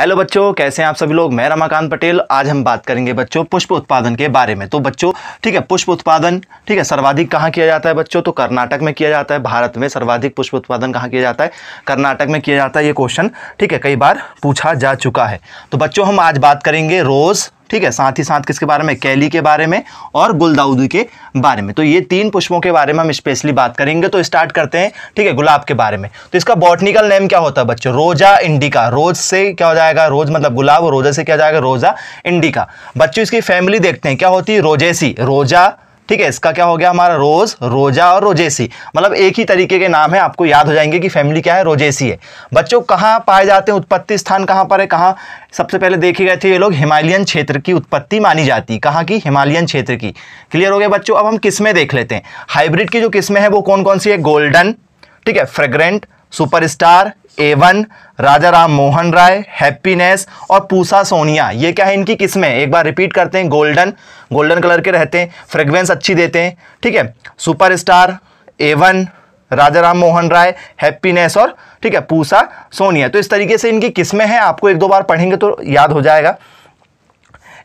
hello बच्चों कैसे हैं आप सभी लोग मैं रमाकांत पटेल आज हम बात करेंगे बच्चों पुष्प उत्पादन के बारे में तो बच्चों ठीक है पुष्प उत्पादन ठीक है सर्वाधिक कहाँ किया जाता है बच्चों तो कर्नाटक में किया जाता है भारत में सर्वाधिक पुष्प उत्पादन कहाँ किया जाता है कर्नाटक में किया जाता है ये क्वेश्चन ठीक है कई बार पूछा जा चुका है तो बच्चों हम आज बात करेंगे रोज़ ठीक है साथ ही साथ किसके बारे में कैली के बारे में और गुलदाउदी के बारे में तो ये तीन पुष्पों के बारे में हम स्पेशली बात करेंगे तो स्टार्ट करते हैं ठीक है गुलाब के बारे में तो इसका बॉटनिकल नेम क्या होता है बच्चों रोजा इंडिका रोज से क्या हो जाएगा रोज मतलब गुलाब और रोजा से क्या जाएगा रोजा इंडिका बच्चों इसकी फैमिली देखते हैं क्या होती है रोजेसी रोजा ठीक है इसका क्या हो गया हमारा रोज रोजा और रोजेसी मतलब एक ही तरीके के नाम है आपको याद हो जाएंगे कि फैमिली क्या है रोजेसी है बच्चों कहाँ पाए जाते हैं उत्पत्ति स्थान कहाँ पर है कहाँ सबसे पहले देखे गए थे ये लोग हिमालयन क्षेत्र की उत्पत्ति मानी जाती है कहाँ की हिमालयन क्षेत्र की क्लियर हो गया बच्चों अब हम किस्में देख लेते हैं हाइब्रिड की जो किस्में हैं वो कौन कौन सी है गोल्डन ठीक है fragrant superstar Avon Raja Ram Mohan Roy happiness और पूसा सोनिया ये क्या है इनकी किस्में एक बार रिपीट करते हैं गोल्डन गोल्डन कलर के रहते हैं फ्रेग्रेंस अच्छी देते हैं ठीक है superstar Avon Raja Ram Mohan Roy happiness और ठीक है पूसा सोनिया तो इस तरीके से इनकी किस्में हैं आपको एक दो बार पढ़ेंगे तो याद हो जाएगा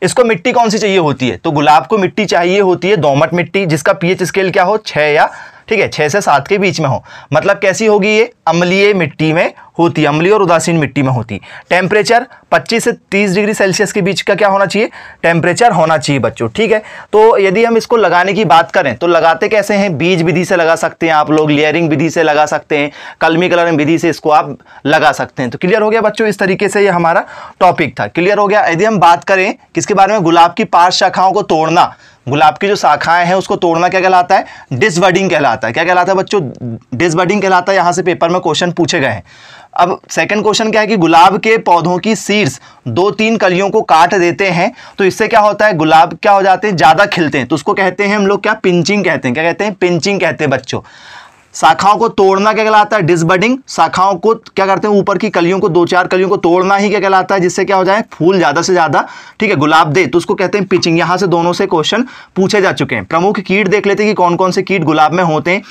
इसको मिट्टी कौन सी चाहिए होती है तो गुलाब को मिट्टी चाहिए होती है दोमट मिट्टी जिसका पीएच स्केल क्या हो छः या ठीक है छः से सात के बीच में हो मतलब कैसी होगी ये अम्लीय मिट्टी में होती अम्लीय और उदासीन मिट्टी में होती टेम्परेचर 25 से 30 डिग्री सेल्सियस के बीच का क्या होना चाहिए टेम्परेचर होना चाहिए बच्चों ठीक है तो यदि हम इसको लगाने की बात करें तो लगाते कैसे हैं बीज विधि से लगा सकते हैं आप लोग लेयरिंग विधि से लगा सकते हैं कलमी कलरिंग विधि से इसको आप लगा सकते हैं तो क्लियर हो गया बच्चों इस तरीके से ये हमारा टॉपिक था क्लियर हो गया यदि हम बात करें किसके बारे में गुलाब की पांच शाखाओं को तोड़ना गुलाब की जो शाखाएं हैं उसको तोड़ना क्या कहलाता है डिसवर्डिंग कहलाता है क्या कहलाता है बच्चों डिसवर्डिंग कहलाता है यहाँ से पेपर में क्वेश्चन पूछे गए हैं अब सेकंड क्वेश्चन क्या है कि गुलाब के पौधों की सीड्स दो तीन कलियों को काट देते हैं तो इससे क्या होता है गुलाब क्या हो जाते हैं ज़्यादा खिलते हैं तो उसको कहते हैं हम लोग क्या पिंचिंग कहते हैं क्या कहते हैं पिंचिंग कहते हैं बच्चों शाखाओं को तोड़ना क्या कहलाता है डिसबडिंग शाखाओं को क्या करते हैं ऊपर की कलियों को दो चार कलियों को तोड़ना ही क्या कहलाता है जिससे क्या हो जाए फूल ज़्यादा से ज़्यादा ठीक है गुलाब दे तो उसको कहते हैं पिचिंग यहाँ से दोनों से क्वेश्चन पूछे जा चुके हैं प्रमुख कीट देख लेते हैं कि कौन कौन से कीट गुलाब में होते हैं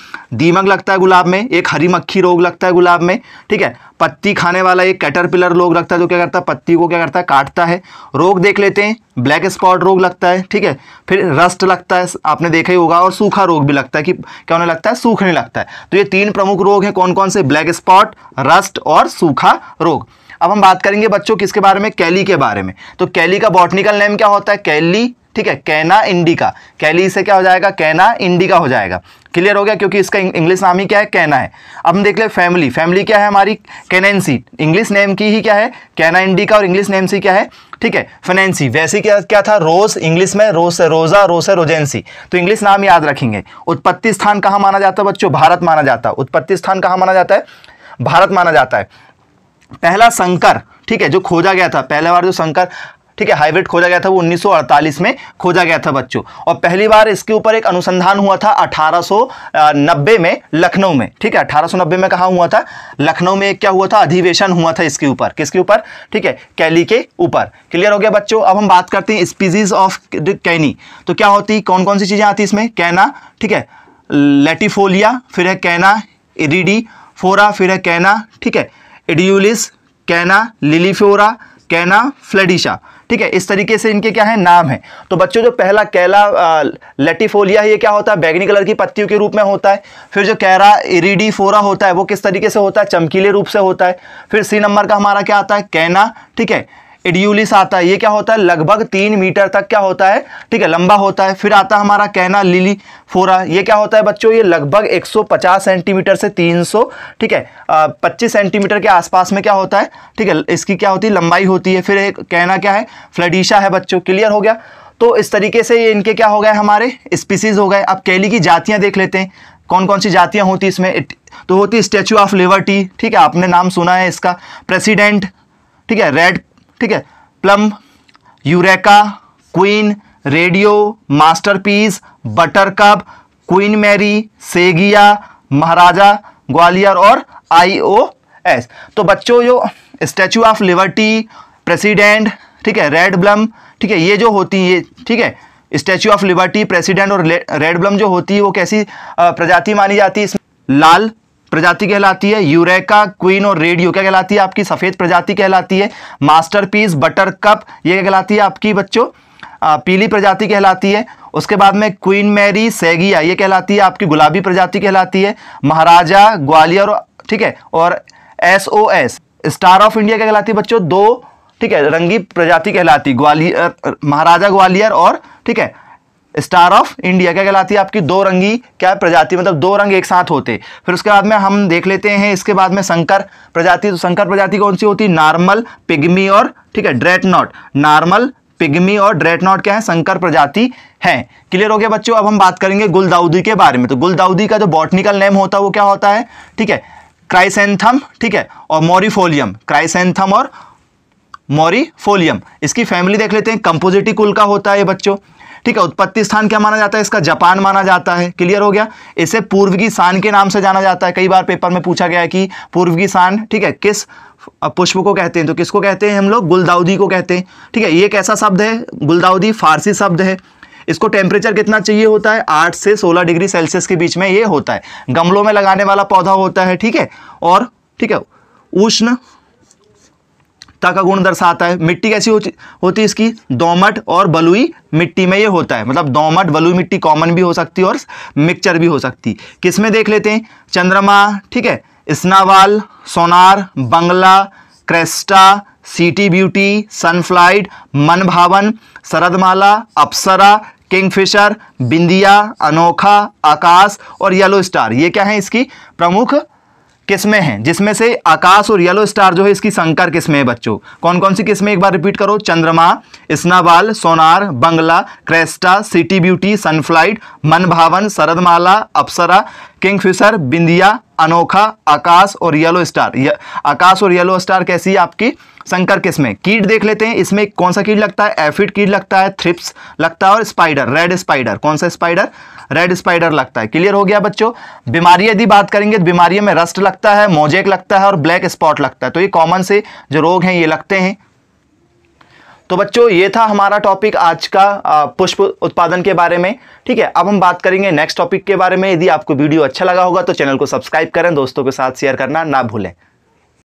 दीमक लगता है गुलाब में एक हरी मक्खी रोग लगता है गुलाब में ठीक है पत्ती खाने वाला एक कैटरपिलर रोग लगता है जो क्या करता है पत्ती को क्या करता है काटता है रोग देख लेते हैं ब्लैक स्पॉट रोग लगता है ठीक है फिर रस्ट लगता है आपने देखा ही होगा और सूखा रोग भी लगता है कि क्या होने लगता है सूखने लगता है तो ये तीन प्रमुख रोग हैं कौन कौन से ब्लैक स्पॉट रस्ट और सूखा रोग अब हम बात करेंगे बच्चों किसके बारे में कैली के बारे में तो कैली का बॉटनिकल नेम क्या होता है कैली ठीक है कैना इंडिका कैली से क्या हो जाएगा कैना इंडिका हो जाएगा क्लियर हो गया क्योंकि इसका इंग्लिश नाम ही क्या है कैना है अब हम देख ले फैमिली फैमिली क्या है हमारी कैनेंसी इंग्लिश नेम की ही क्या है कैना इंडिका और इंग्लिश नेम से क्या है ठीक है फाइनेंसी वैसे क्या क्या था रोज इंग्लिश में रोज से रोजा रोज से रोजेंसी तो इंग्लिश नाम याद रखेंगे उत्पत्ति स्थान कहाँ माना जाता है बच्चों भारत माना जाता है उत्पत्ति स्थान कहाँ माना जाता है भारत माना जाता है पहला शंकर ठीक है जो खोजा गया था पहले बार जो शंकर ठीक है हाइब्रिड खोजा गया था वो 1948 में खोजा गया था बच्चों और पहली बार इसके ऊपर एक अनुसंधान हुआ था 1890 में लखनऊ में ठीक है 1890 में कहा हुआ था लखनऊ में एक क्या हुआ था अधिवेशन हुआ था इसके ऊपर किसके ऊपर ठीक है कैली के ऊपर क्लियर हो गया बच्चों अब हम बात करते हैं स्पीसीज ऑफ कैनी तो क्या होती कौन कौन सी चीज़ें आती इसमें कैना ठीक है लेटिफोलिया फिर है कैना इरीडी फोरा फिर है कैना ठीक है एडियोलिस कैना लिलीफोरा कैना फ्लेडिशा ठीक है इस तरीके से इनके क्या है नाम है तो बच्चों जो पहला कैला लेटिफोलिया ये क्या होता है बैगनी कलर की पत्तियों के रूप में होता है फिर जो कैरा फोरा होता है वो किस तरीके से होता है चमकीले रूप से होता है फिर सी नंबर का हमारा क्या आता है कैना ठीक है एड्यूलिस आता है ये क्या होता है लगभग तीन मीटर तक क्या होता है ठीक है लंबा होता है फिर आता है हमारा कहना लिली फोरा ये क्या होता है बच्चों ये लगभग 150 सेंटीमीटर से 300 ठीक है आ, 25 सेंटीमीटर के आसपास में क्या होता है ठीक है इसकी क्या होती है लंबाई होती है फिर एक कहना क्या है फ्लडिशा है बच्चों क्लियर हो गया तो इस तरीके से ये इनके क्या हो गए हमारे स्पीसीज हो गए अब कैली की जातियाँ देख लेते हैं कौन कौन सी जातियाँ होती इसमें तो होती स्टैचू ऑफ लिबर्टी ठीक है आपने नाम सुना है इसका प्रेसिडेंट ठीक है रेड ठीक है plum Eureka queen radio masterpiece butter cup Queen Mary सेगिया महाराजा ग्वालियर और आईओएस तो बच्चों जो स्टैचू ऑफ लिबर्टी प्रेसिडेंट ठीक है रेड ब्लम ठीक है ये जो होती है ठीक है स्टैचू ऑफ लिबर्टी प्रेसिडेंट और रेड ब्लम जो होती है वो कैसी प्रजाति मानी जाती है इसमें लाल प्रजाति कहलाती है यूरेका क्वीन और रेडियो क्या कहलाती है आपकी सफ़ेद प्रजाति कहलाती है मास्टरपीस बटर कप ये कहलाती है आपकी बच्चों पीली प्रजाति कहलाती है उसके बाद में क्वीन मैरी सेगिया ये कहलाती है आपकी गुलाबी प्रजाति कहलाती है महाराजा ग्वालियर ठीक है और S O S Star of India क्या कहलाती है बच्चों दो ठीक है रंगी प्रजाति कहलाती ग्वालियर महाराजा ग्वालियर और ठीक है स्टार ऑफ इंडिया क्या कहलाती है आपकी दो रंगी क्या प्रजाति मतलब दो रंग एक साथ होते फिर उसके बाद में हम देख लेते हैं इसके बाद में संकर प्रजाति तो संकर प्रजाति कौन सी होती है नॉर्मल पिग्मी और ठीक है ड्रेटनॉट नॉर्मल पिग्मी और ड्रेटनॉट क्या है संकर प्रजाति है क्लियर हो गया बच्चों अब हम बात करेंगे गुलदाउदी के बारे में तो गुलदाउदी का जो बॉटनिकल नेम होता है वो क्या होता है ठीक है क्राइसेंथम ठीक है और मोरिफोलियम क्राइसेंथम और मोरीफोलियम इसकी फैमिली देख लेते हैं कंपोजिटी कुल का होता है बच्चों ठीक है उत्पत्ति स्थान क्या माना जाता है इसका जापान माना जाता है क्लियर हो गया इसे पूर्व की शान के नाम से जाना जाता है कई बार पेपर में पूछा गया है कि पूर्व की शान ठीक है किस पुष्प को कहते हैं तो किसको कहते हैं हम लोग गुलदाउदी को कहते हैं ठीक है ये कैसा शब्द है गुलदाउदी फारसी शब्द है इसको टेम्परेचर कितना चाहिए होता है आठ से सोलह डिग्री सेल्सियस के बीच में ये होता है गमलों में लगाने वाला पौधा होता है ठीक है और ठीक है उष्ण खस्ता का गुण दर्शाता है मिट्टी कैसी हो, होती है इसकी दोमट और बलुई मिट्टी में ये होता है मतलब दोमट बलुई मिट्टी कॉमन भी हो सकती है और मिक्सचर भी हो सकती किस में देख लेते हैं चंद्रमा ठीक है स्नावाल Sonar Bangla Cresta city beauty सनफ्लाइट मनभावन शरदमाला अप्सरा किंगफिशर बिंदिया अनोखा आकाश और येलो स्टार ये क्या है इसकी प्रमुख किस्में हैं जिसमें से आकाश और येलो स्टार जो है इसकी संकर किस्में हैं बच्चों कौन कौन सी किस्में एक बार रिपीट करो चंद्रमा स्नावाल Sonar Bangla Cresta city beauty सनफ्लाइट मनभावन शरदमाला अप्सरा किंगफिशर बिंदिया अनोखा आकाश और येलो स्टार आकाश और येलो स्टार कैसी है आपकी संकर किस्में कीट देख लेते हैं इसमें कौन सा कीट लगता है एफिड कीट लगता है थ्रिप्स लगता है और स्पाइडर रेड स्पाइडर कौन सा स्पाइडर रेड स्पाइडर लगता है क्लियर हो गया बच्चों बीमारी यदि बात करेंगे तो बीमारियों में रस्ट लगता है मोजेक लगता है और ब्लैक स्पॉट लगता है तो ये कॉमन से जो रोग हैं ये लगते हैं तो बच्चों ये था हमारा टॉपिक आज का पुष्प उत्पादन के बारे में ठीक है अब हम बात करेंगे नेक्स्ट टॉपिक के बारे में यदि आपको वीडियो अच्छा लगा होगा तो चैनल को सब्सक्राइब करें दोस्तों के साथ शेयर करना ना भूलें